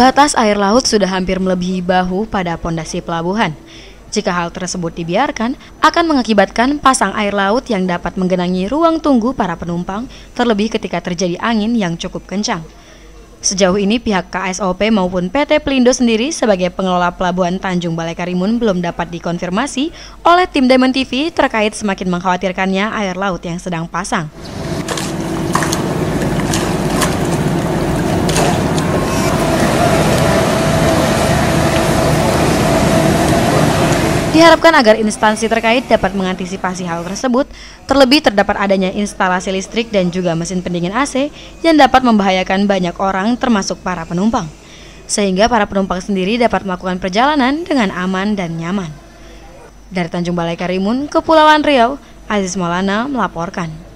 Batas air laut sudah hampir melebihi bahu pada pondasi pelabuhan. Jika hal tersebut dibiarkan, akan mengakibatkan pasang air laut yang dapat menggenangi ruang tunggu para penumpang, terlebih ketika terjadi angin yang cukup kencang. Sejauh ini pihak KSOP maupun PT Pelindo sendiri sebagai pengelola pelabuhan Tanjung Balai Karimun belum dapat dikonfirmasi oleh tim Demen TV terkait semakin mengkhawatirkannya air laut yang sedang pasang. Diharapkan agar instansi terkait dapat mengantisipasi hal tersebut, terlebih terdapat adanya instalasi listrik dan juga mesin pendingin AC yang dapat membahayakan banyak orang termasuk para penumpang. Sehingga para penumpang sendiri dapat melakukan perjalanan dengan aman dan nyaman. Dari Tanjung Balai Karimun, Kepulauan Riau, Aziz Maulana melaporkan.